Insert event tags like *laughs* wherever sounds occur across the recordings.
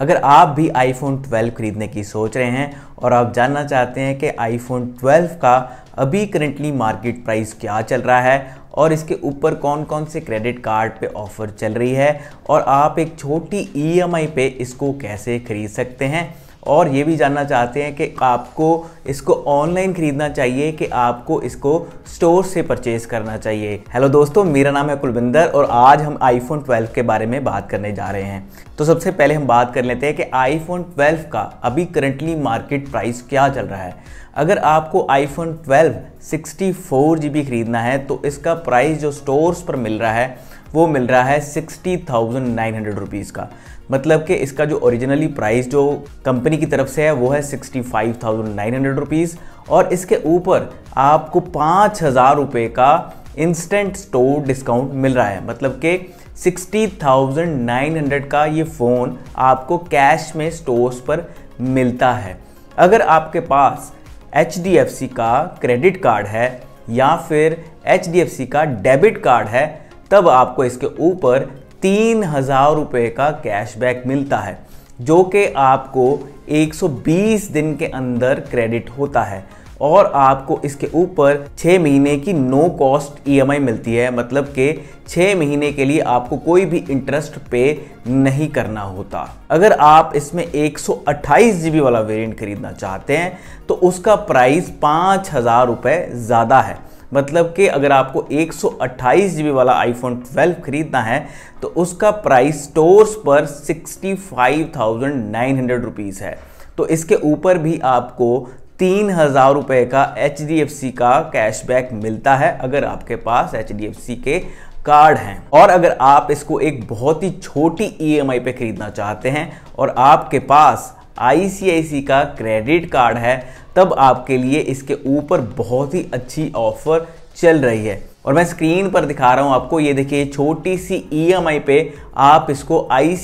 अगर आप भी आईफोन 12 खरीदने की सोच रहे हैं और आप जानना चाहते हैं कि आईफोन 12 का अभी करंटली मार्केट प्राइस क्या चल रहा है और इसके ऊपर कौन कौन से क्रेडिट कार्ड पे ऑफ़र चल रही है और आप एक छोटी ईएमआई e पे इसको कैसे ख़रीद सकते हैं और ये भी जानना चाहते हैं कि आपको इसको ऑनलाइन ख़रीदना चाहिए कि आपको इसको स्टोर से परचेज़ करना चाहिए हेलो दोस्तों मेरा नाम है कुलविंदर और आज हम आईफोन 12 के बारे में बात करने जा रहे हैं तो सबसे पहले हम बात कर लेते हैं कि आईफोन 12 का अभी करंटली मार्केट प्राइस क्या चल रहा है अगर आपको आईफोन 12 सिक्सटी फोर ख़रीदना है तो इसका प्राइस जो स्टोर्स पर मिल रहा है वो मिल रहा है sixty thousand nine hundred rupees का मतलब कि इसका जो ओरिजिनली प्राइस जो कंपनी की तरफ से है वो है sixty five thousand nine hundred rupees और इसके ऊपर आपको पाँच हज़ार रुपये का इंस्टेंट स्टोर डिस्काउंट मिल रहा है मतलब कि सिक्सटी थाउजेंड नाइन हंड्रेड का ये फ़ोन आपको कैश में स्टोर्स पर मिलता है अगर आपके पास एच का क्रेडिट कार्ड है या फिर एच का डेबिट कार्ड है तब आपको इसके ऊपर तीन हज़ार रुपये का कैशबैक मिलता है जो कि आपको 120 दिन के अंदर क्रेडिट होता है और आपको इसके ऊपर छः महीने की नो कॉस्ट ईएमआई मिलती है मतलब कि छः महीने के लिए आपको कोई भी इंटरेस्ट पे नहीं करना होता अगर आप इसमें एक सौ वाला वेरिएंट खरीदना चाहते हैं तो उसका प्राइस पाँच हज़ार रुपये ज़्यादा है मतलब कि अगर आपको एक सौ वाला आईफोन 12 खरीदना है तो उसका प्राइस स्टोर्स पर sixty five thousand nine hundred rupees है तो इसके ऊपर भी आपको तीन हज़ार रुपये का एच का कैशबैक मिलता है अगर आपके पास एच के कार्ड हैं और अगर आप इसको एक बहुत ही छोटी ई e पे खरीदना चाहते हैं और आपके पास आई का क्रेडिट कार्ड है तब आपके लिए इसके ऊपर बहुत ही अच्छी ऑफर चल रही है और मैं स्क्रीन पर दिखा रहा हूँ आपको ये देखिए छोटी सी ई पे आप इसको आई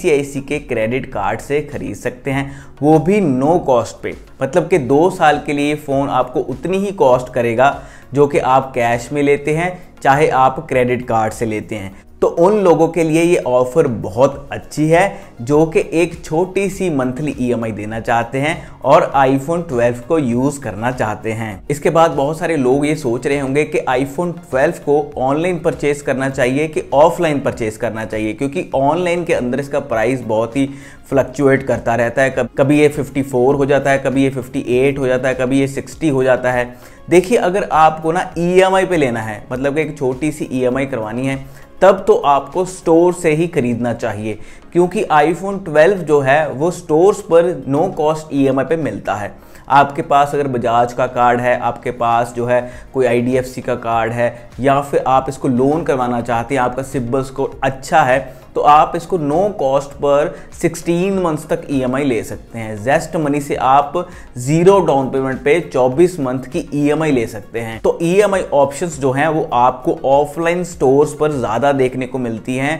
के क्रेडिट कार्ड से खरीद सकते हैं वो भी नो कॉस्ट पे मतलब कि दो साल के लिए फ़ोन आपको उतनी ही कॉस्ट करेगा जो कि आप कैश में लेते हैं चाहे आप क्रेडिट कार्ड से लेते हैं तो उन लोगों के लिए ये ऑफ़र बहुत अच्छी है जो कि एक छोटी सी मंथली ईएमआई e देना चाहते हैं और आईफोन 12 को यूज़ करना चाहते हैं इसके बाद बहुत सारे लोग ये सोच रहे होंगे कि आईफोन 12 को ऑनलाइन परचेस करना चाहिए कि ऑफलाइन परचेस करना चाहिए क्योंकि ऑनलाइन के अंदर इसका प्राइस बहुत ही फ्लक्चुएट करता रहता है कभी ये 54 हो जाता है कभी ये 58 हो जाता है कभी ये 60 हो जाता है देखिए अगर आपको ना ई e पे लेना है मतलब कि एक छोटी सी ई e करवानी है तब तो आपको स्टोर से ही खरीदना चाहिए क्योंकि आईफोन 12 जो है वो स्टोर्स पर नो कॉस्ट ई पे मिलता है आपके पास अगर बजाज का कार्ड है आपके पास जो है कोई आई का कार्ड है या फिर आप इसको लोन करवाना चाहते हैं आपका सिबल स्कोर अच्छा है तो आप इसको नो कॉस्ट पर 16 मंथ्स तक ईएमआई e ले सकते हैं जेस्ट मनी से आप जीरो डाउन पेमेंट पे 24 मंथ की ईएमआई e ले सकते हैं तो ईएमआई e ऑप्शंस जो हैं वो आपको ऑफलाइन स्टोर्स पर ज़्यादा देखने को मिलती हैं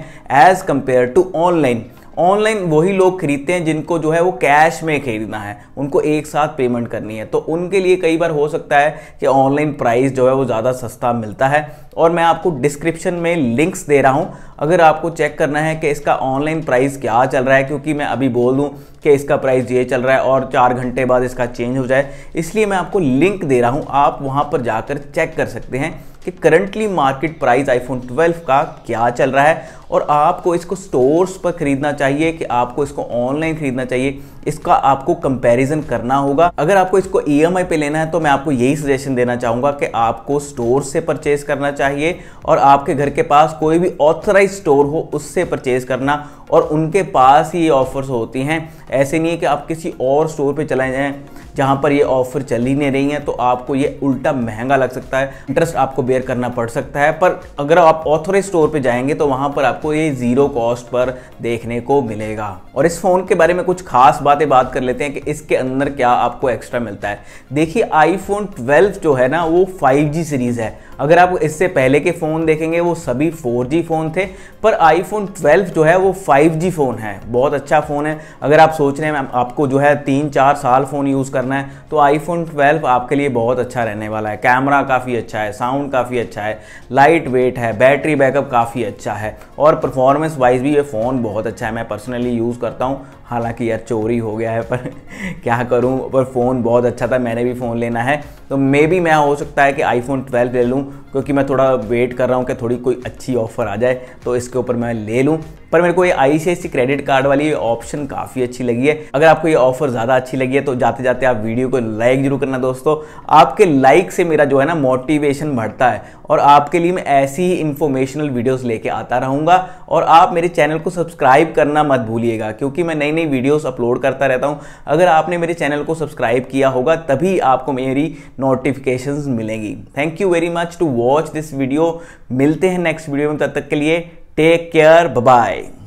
as compare to online online वही लोग खरीदते हैं जिनको जो है वो कैश में खरीदना है उनको एक साथ पेमेंट करनी है तो उनके लिए कई बार हो सकता है कि ऑनलाइन प्राइस जो है वो ज़्यादा सस्ता मिलता है और मैं आपको डिस्क्रिप्शन में लिंक्स दे रहा हूँ अगर आपको चेक करना है कि इसका ऑनलाइन प्राइस क्या चल रहा है क्योंकि मैं अभी बोल दूँ कि इसका प्राइस ये चल रहा है और चार घंटे बाद इसका चेंज हो जाए इसलिए मैं आपको लिंक दे रहा हूँ आप वहाँ पर जाकर चेक कर सकते हैं कि करंटली मार्केट प्राइस आईफोन 12 का क्या चल रहा है और आपको इसको स्टोर्स पर खरीदना चाहिए कि आपको इसको ऑनलाइन खरीदना चाहिए इसका आपको कंपैरिजन करना होगा अगर आपको इसको ई e पे लेना है तो मैं आपको यही सजेशन देना चाहूँगा कि आपको स्टोर से परचेज करना चाहिए और आपके घर के पास कोई भी ऑथराइज स्टोर हो उससे परचेज करना और उनके पास ही ये ऑफर्स होती हैं ऐसे नहीं है कि आप किसी और स्टोर पे चले जाएं जहाँ पर ये ऑफर चल ही नहीं रही हैं तो आपको ये उल्टा महंगा लग सकता है इंटरेस्ट आपको बेयर करना पड़ सकता है पर अगर आप ऑथराइज स्टोर पे जाएंगे तो वहाँ पर आप आपको ये ज़ीरो कॉस्ट पर देखने को मिलेगा और इस फ़ोन के बारे में कुछ खास बातें बात कर लेते हैं कि इसके अंदर क्या आपको एक्स्ट्रा मिलता है देखिए आईफोन 12 जो है ना वो 5G सीरीज़ है अगर आप इससे पहले के फ़ोन देखेंगे वो सभी 4G फ़ोन थे पर आईफोन 12 जो है वो 5G फ़ोन है बहुत अच्छा फ़ोन है अगर आप सोच रहे हैं आपको जो है तीन चार साल फ़ोन यूज़ करना है तो आईफोन 12 आपके लिए बहुत अच्छा रहने वाला है कैमरा काफ़ी अच्छा है साउंड काफ़ी अच्छा है लाइट वेट है बैटरी बैकअप काफ़ी अच्छा है और परफॉर्मेंस वाइज भी ये फ़ोन बहुत अच्छा है मैं पर्सनली यूज़ करता हूँ हालांकि यार चोरी हो गया है पर *laughs* क्या करूं पर फ़ोन बहुत अच्छा था मैंने भी फ़ोन लेना है तो मे बी मैं हो सकता है कि आईफोन 12 ले लूं क्योंकि मैं थोड़ा वेट कर रहा हूं कि थोड़ी कोई अच्छी ऑफ़र आ जाए तो इसके ऊपर मैं ले लूं पर मेरे को ये आई सी क्रेडिट कार्ड वाली ऑप्शन काफ़ी अच्छी लगी है अगर आपको ये ऑफ़र ज़्यादा अच्छी लगी है तो जाते जाते आप वीडियो को लाइक ज़रूर करना दोस्तों आपके लाइक से मेरा जो है ना मोटिवेशन बढ़ता है और आपके लिए मैं ऐसी ही इन्फॉर्मेशनल वीडियोज़ लेके आता रहूँगा और आप मेरे चैनल को सब्सक्राइब करना मत भूलिएगा क्योंकि मैं नई नई अपनी वीडियोस अपलोड करता रहता हूँ अगर आपने मेरे चैनल को सब्सक्राइब किया होगा तभी आपको मेरी नोटिफिकेशन मिलेंगी thank you very much to watch this video मिलते हैं नेक्स्ट वीडियो में तब तक के लिए टेक केयर बाय